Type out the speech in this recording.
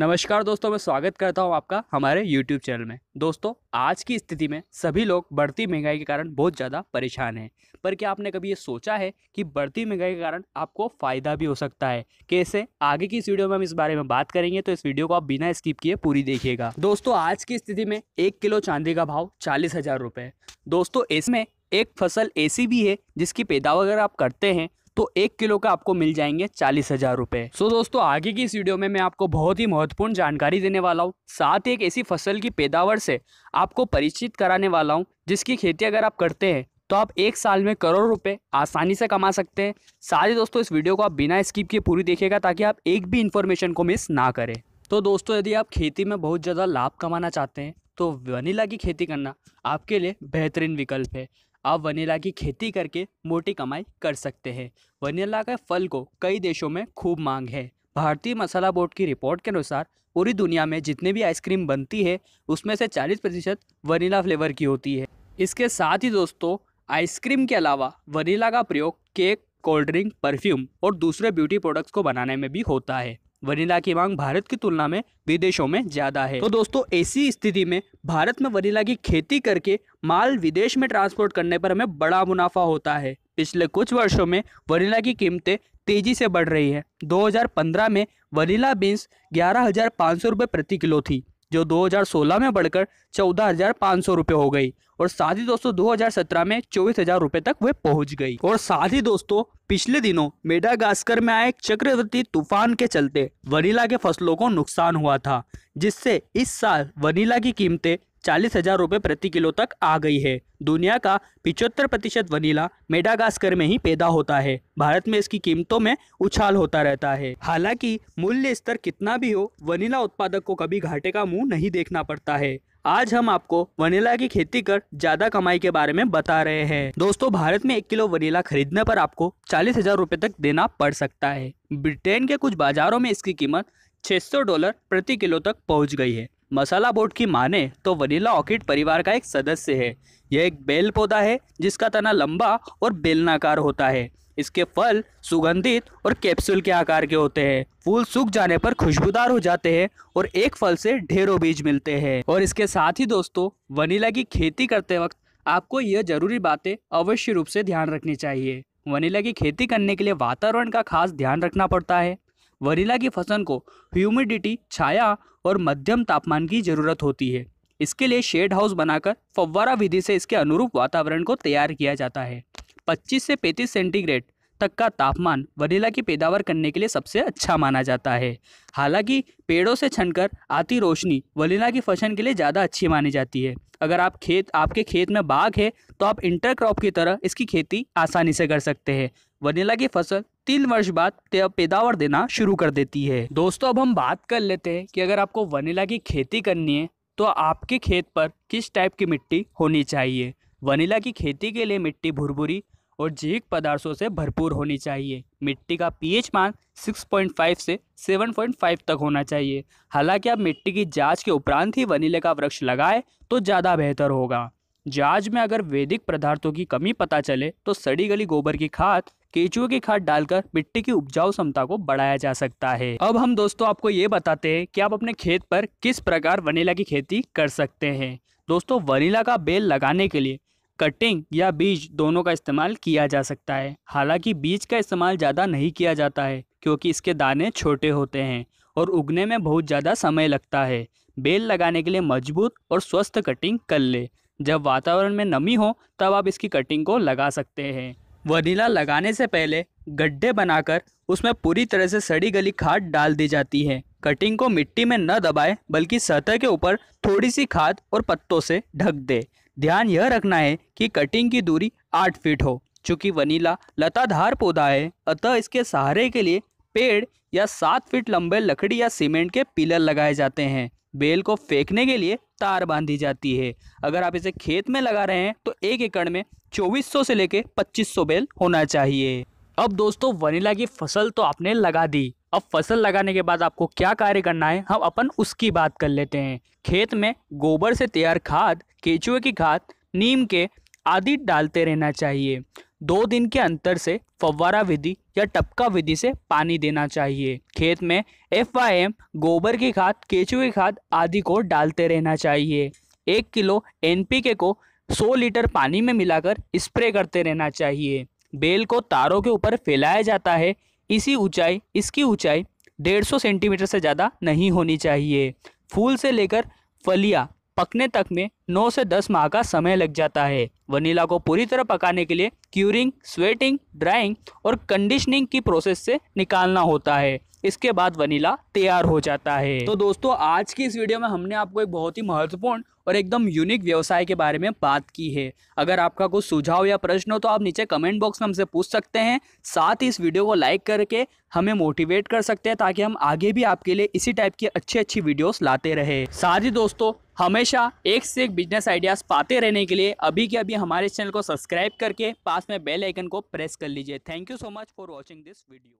नमस्कार दोस्तों मैं स्वागत करता हूं आपका हमारे YouTube चैनल में दोस्तों आज की स्थिति में सभी लोग बढ़ती महंगाई के कारण बहुत ज़्यादा परेशान हैं पर क्या आपने कभी ये सोचा है कि बढ़ती महंगाई के कारण आपको फ़ायदा भी हो सकता है कैसे आगे की इस वीडियो में हम इस बारे में बात करेंगे तो इस वीडियो को आप बिना स्किप किए पूरी देखिएगा दोस्तों आज की स्थिति में एक किलो चांदी का भाव चालीस हज़ार दोस्तों इसमें एक फसल ऐसी भी है जिसकी पैदावार अगर आप करते हैं तो एक किलो का आपको मिल जाएंगे चालीस हजार रुपये सो दोस्तों आगे की इस वीडियो में मैं आपको बहुत ही महत्वपूर्ण जानकारी देने वाला हूँ साथ ही एक ऐसी फसल की पैदावार से आपको परिचित कराने वाला हूँ जिसकी खेती अगर आप करते हैं तो आप एक साल में करोड़ रुपए आसानी से कमा सकते हैं सारे दोस्तों इस वीडियो को आप बिना स्किप किए पूरी देखेगा ताकि आप एक भी इन्फॉर्मेशन को मिस ना करें तो दोस्तों यदि आप खेती में बहुत ज़्यादा लाभ कमाना चाहते हैं तो वनीला की खेती करना आपके लिए बेहतरीन विकल्प है आप वनीला की खेती करके मोटी कमाई कर सकते हैं वनीला के फल को कई देशों में खूब मांग है भारतीय मसाला बोर्ड की रिपोर्ट के अनुसार पूरी दुनिया में जितने भी आइसक्रीम बनती है उसमें से 40 प्रतिशत वनीला फ्लेवर की होती है इसके साथ ही दोस्तों आइसक्रीम के अलावा वनीला का प्रयोग केक कोल्ड ड्रिंक परफ्यूम और दूसरे ब्यूटी प्रोडक्ट्स को बनाने में भी होता है वनीला की मांग भारत की तुलना में विदेशों में ज्यादा है तो दोस्तों ऐसी स्थिति में भारत में वनीला की खेती करके माल विदेश में ट्रांसपोर्ट करने पर हमें बड़ा मुनाफा होता है पिछले कुछ वर्षों में वनीला की कीमतें तेजी से बढ़ रही है 2015 में वनीला बीन्स ग्यारह हजार प्रति किलो थी जो 2016 में बढ़कर चौदह हजार पाँच सौ रुपये हो गई और साथ ही दोस्तों 2017 में चौबीस हजार रुपये तक वे पहुंच गई और साथ ही दोस्तों पिछले दिनों मेडागास्कर में आए चक्रवर्ती तूफान के चलते वनीला के फसलों को नुकसान हुआ था जिससे इस साल वनीला की कीमतें चालीस हजार रुपये प्रति किलो तक आ गई है दुनिया का पिचहत्तर प्रतिशत वनीला मेडागास्कर में ही पैदा होता है भारत में इसकी कीमतों में उछाल होता रहता है हालांकि मूल्य स्तर कितना भी हो वनीला उत्पादक को कभी घाटे का मुंह नहीं देखना पड़ता है आज हम आपको वनीला की खेती कर ज्यादा कमाई के बारे में बता रहे हैं दोस्तों भारत में एक किलो वनीला खरीदने पर आपको चालीस हजार रूपए तक देना पड़ सकता है ब्रिटेन के कुछ बाजारों में इसकी कीमत 600 डॉलर प्रति किलो तक पहुंच गई है मसाला बोर्ड की माने तो वनीला ऑर्किड परिवार का एक सदस्य है यह एक बेल पौधा है जिसका तना लंबा और बेलनाकार होता है इसके फल सुगंधित और कैप्सूल के आकार के होते हैं फूल सूख जाने पर खुशबूदार हो जाते हैं और एक फल से ढेरों बीज मिलते हैं और इसके साथ ही दोस्तों वनीला की खेती करते वक्त आपको यह जरूरी बातें अवश्य रूप से ध्यान रखनी चाहिए वनीला की खेती करने के लिए वातावरण का खास ध्यान रखना पड़ता है वरीला की फसल को ह्यूमिडिटी छाया और मध्यम तापमान की जरूरत होती है इसके लिए शेड हाउस बनाकर फव्वारा विधि से इसके अनुरूप वातावरण को तैयार किया जाता है 25 से 35 सेंटीग्रेड तक का तापमान वनीला की पैदावार करने के लिए सबसे अच्छा माना जाता है हालांकि पेड़ों से छनकर आती रोशनी वनीला की फसल के लिए ज़्यादा अच्छी मानी जाती है अगर आप खेत आपके खेत में बाग है तो आप इंटर क्रॉप की तरह इसकी खेती आसानी से कर सकते हैं वनीला की फसल तीन वर्ष बाद पैदावार देना शुरू कर देती है दोस्तों अब हम बात कर लेते हैं कि अगर आपको वनीला की खेती करनी है तो आपके खेत पर किस टाइप की मिट्टी होनी चाहिए वनीला की खेती के लिए मिट्टी भुरभुरी और जैविक पदार्थों से भरपूर होनी चाहिए मिट्टी का पीएच मान 6.5 से 7.5 तक होना चाहिए हालांकि आप मिट्टी की जांच के उपरांत ही वनीले का वृक्ष लगाएं तो ज़्यादा बेहतर होगा जांच में अगर वैदिक पदार्थों की कमी पता चले तो सड़ी गली गोबर की खाद केचुए की खाद डालकर मिट्टी की उपजाऊ क्षमता को बढ़ाया जा सकता है अब हम दोस्तों आपको ये बताते हैं कि आप अपने खेत पर किस प्रकार वनीला की खेती कर सकते हैं दोस्तों वनीला का बेल लगाने के लिए कटिंग या बीज दोनों का इस्तेमाल किया जा सकता है हालांकि बीज का इस्तेमाल ज़्यादा नहीं किया जाता है क्योंकि इसके दाने छोटे होते हैं और उगने में बहुत ज़्यादा समय लगता है बेल लगाने के लिए मजबूत और स्वस्थ कटिंग कर ले जब वातावरण में नमी हो तब आप इसकी कटिंग को लगा सकते हैं वनीला लगाने से पहले गड्ढे बनाकर उसमें पूरी तरह से सड़ी गली खाद डाल दी जाती है कटिंग को मिट्टी में न दबाए बल्कि सतह के ऊपर थोड़ी सी खाद और पत्तों से ढक दे ध्यान यह रखना है कि कटिंग की दूरी आठ फीट हो चूँकि वनीला लताधार पौधा है अतः इसके सहारे के लिए पेड़ या सात फीट लंबे लकड़ी या सीमेंट के पिलर लगाए जाते हैं बेल को फेंकने के लिए तार बांधी जाती है अगर आप इसे खेत में लगा रहे हैं तो एक एकड़ में 2400 से लेके 2500 बेल होना चाहिए अब दोस्तों वनीला की फसल तो आपने लगा दी अब फसल लगाने के बाद आपको क्या कार्य करना है हम अपन उसकी बात कर लेते हैं खेत में गोबर से तैयार खाद केचुए की खाद नीम के आदि डालते रहना चाहिए दो दिन के अंतर से फव्वारा विधि या टपका विधि से पानी देना चाहिए खेत में एफ एम गोबर की खाद केचुए की खाद आदि को डालते रहना चाहिए एक किलो एन को 100 लीटर पानी में मिलाकर स्प्रे करते रहना चाहिए बेल को तारों के ऊपर फैलाया जाता है इसी ऊंचाई इसकी ऊंचाई 150 सेंटीमीटर से ज़्यादा नहीं होनी चाहिए फूल से लेकर फलिया पकने तक में 9 से 10 माह का समय लग जाता है वनीला को पूरी तरह पकाने के लिए क्यूरिंग स्वेटिंग ड्राइंग और कंडीशनिंग की प्रोसेस से निकालना होता है इसके बाद वनीला तैयार हो जाता है तो दोस्तों आज की इस वीडियो में हमने आपको एक बहुत ही महत्वपूर्ण और एकदम यूनिक व्यवसाय के बारे में बात की है अगर आपका कुछ सुझाव या प्रश्न हो तो आप नीचे कमेंट बॉक्स में हमसे पूछ सकते हैं साथ ही इस वीडियो को लाइक करके हमें मोटिवेट कर सकते हैं ताकि हम आगे भी आपके लिए इसी टाइप की अच्छी अच्छी वीडियोस लाते रहे साथ ही दोस्तों हमेशा एक से एक बिजनेस आइडियाज़ पाते रहने के लिए अभी के अभी हमारे चैनल को सब्सक्राइब करके पास में बेल आइकन को प्रेस कर लीजिए thank you so much for watching this video